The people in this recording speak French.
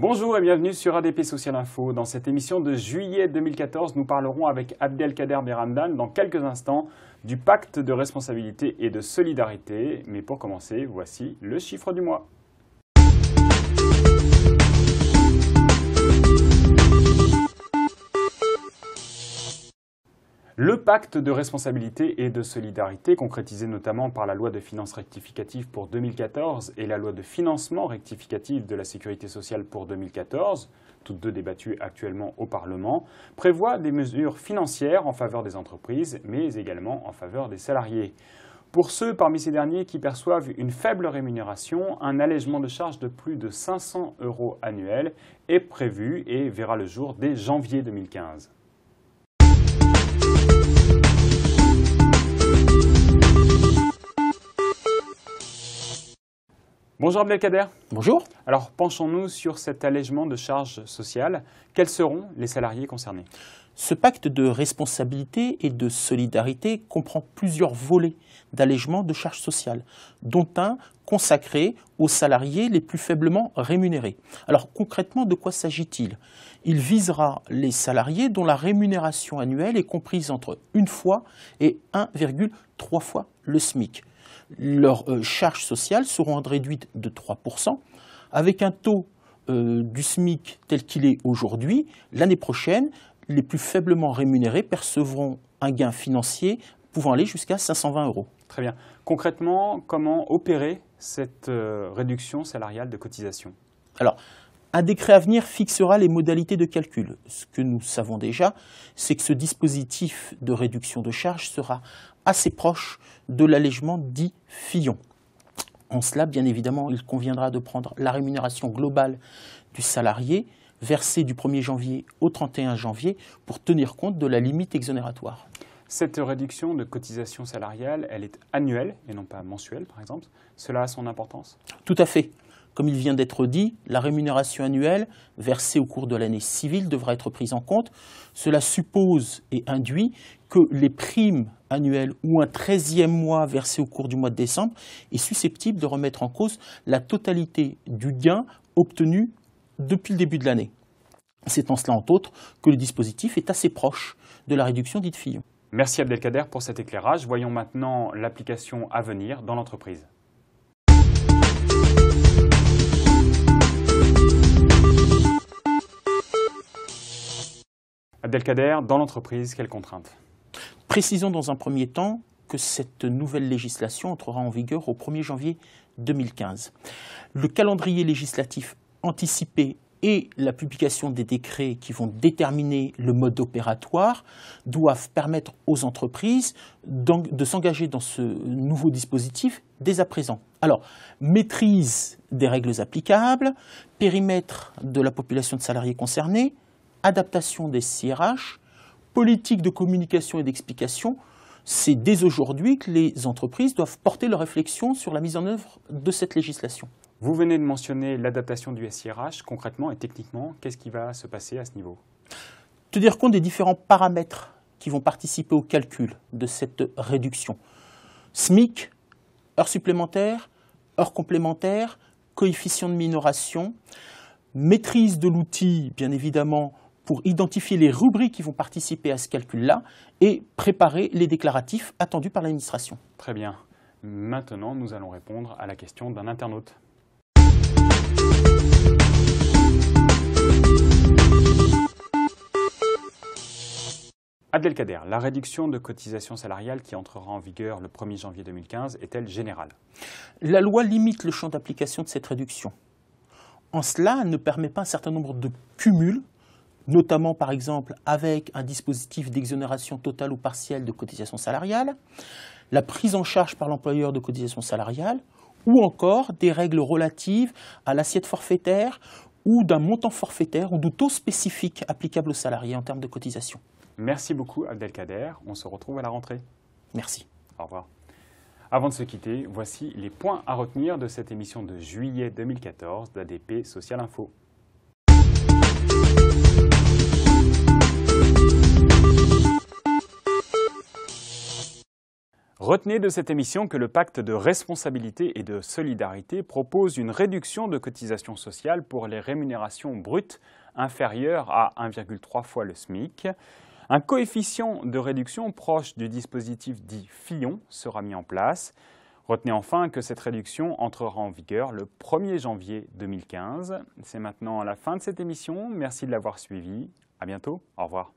Bonjour et bienvenue sur ADP Social Info. Dans cette émission de juillet 2014, nous parlerons avec Abdelkader Beramdan dans quelques instants du pacte de responsabilité et de solidarité. Mais pour commencer, voici le chiffre du mois. Le pacte de responsabilité et de solidarité, concrétisé notamment par la loi de finances rectificative pour 2014 et la loi de financement rectificatif de la sécurité sociale pour 2014, toutes deux débattues actuellement au Parlement, prévoit des mesures financières en faveur des entreprises, mais également en faveur des salariés. Pour ceux parmi ces derniers qui perçoivent une faible rémunération, un allègement de charges de plus de 500 euros annuels est prévu et verra le jour dès janvier 2015. Bonjour Abdelkader. Bonjour. Alors penchons-nous sur cet allègement de charges sociales. Quels seront les salariés concernés Ce pacte de responsabilité et de solidarité comprend plusieurs volets d'allègement de charges sociales, dont un consacré aux salariés les plus faiblement rémunérés. Alors concrètement, de quoi s'agit-il Il visera les salariés dont la rémunération annuelle est comprise entre une fois et 1,3 fois le SMIC leurs euh, charges sociales seront réduites de 3%, avec un taux euh, du SMIC tel qu'il est aujourd'hui. L'année prochaine, les plus faiblement rémunérés percevront un gain financier pouvant aller jusqu'à 520 euros. Très bien. Concrètement, comment opérer cette euh, réduction salariale de cotisation Alors, un décret à venir fixera les modalités de calcul. Ce que nous savons déjà, c'est que ce dispositif de réduction de charges sera assez proche de l'allègement dit Fillon. En cela, bien évidemment, il conviendra de prendre la rémunération globale du salarié versée du 1er janvier au 31 janvier pour tenir compte de la limite exonératoire. Cette réduction de cotisation salariale, elle est annuelle et non pas mensuelle, par exemple. Cela a son importance Tout à fait. Comme il vient d'être dit, la rémunération annuelle versée au cours de l'année civile devra être prise en compte. Cela suppose et induit que les primes annuelles ou un 13e mois versé au cours du mois de décembre est susceptible de remettre en cause la totalité du gain obtenu depuis le début de l'année. C'est en cela, entre autres, que le dispositif est assez proche de la réduction dite Fillon. Merci Abdelkader pour cet éclairage. Voyons maintenant l'application à venir dans l'entreprise. Abdelkader, dans l'entreprise, quelles contraintes Précisons dans un premier temps que cette nouvelle législation entrera en vigueur au 1er janvier 2015. Le calendrier législatif anticipé et la publication des décrets qui vont déterminer le mode opératoire doivent permettre aux entreprises de s'engager dans ce nouveau dispositif dès à présent. Alors, maîtrise des règles applicables, périmètre de la population de salariés concernés, adaptation des SIRH, politique de communication et d'explication, c'est dès aujourd'hui que les entreprises doivent porter leur réflexion sur la mise en œuvre de cette législation. Vous venez de mentionner l'adaptation du SIRH. Concrètement et techniquement, qu'est-ce qui va se passer à ce niveau Tenir compte des différents paramètres qui vont participer au calcul de cette réduction. SMIC, heures supplémentaires, heures complémentaires, coefficient de minoration, maîtrise de l'outil, bien évidemment, pour identifier les rubriques qui vont participer à ce calcul-là et préparer les déclaratifs attendus par l'administration. Très bien. Maintenant, nous allons répondre à la question d'un internaute. Abdelkader, la réduction de cotisation salariale qui entrera en vigueur le 1er janvier 2015 est-elle générale La loi limite le champ d'application de cette réduction. En cela, elle ne permet pas un certain nombre de cumuls notamment par exemple avec un dispositif d'exonération totale ou partielle de cotisation salariale, la prise en charge par l'employeur de cotisation salariale, ou encore des règles relatives à l'assiette forfaitaire ou d'un montant forfaitaire ou du taux spécifique applicable aux salariés en termes de cotisation. Merci beaucoup Abdelkader, on se retrouve à la rentrée. Merci. Au revoir. Avant de se quitter, voici les points à retenir de cette émission de juillet 2014 d'ADP Social Info. Retenez de cette émission que le pacte de responsabilité et de solidarité propose une réduction de cotisations sociales pour les rémunérations brutes inférieures à 1,3 fois le SMIC. Un coefficient de réduction proche du dispositif dit Fillon sera mis en place. Retenez enfin que cette réduction entrera en vigueur le 1er janvier 2015. C'est maintenant la fin de cette émission. Merci de l'avoir suivi. A bientôt. Au revoir.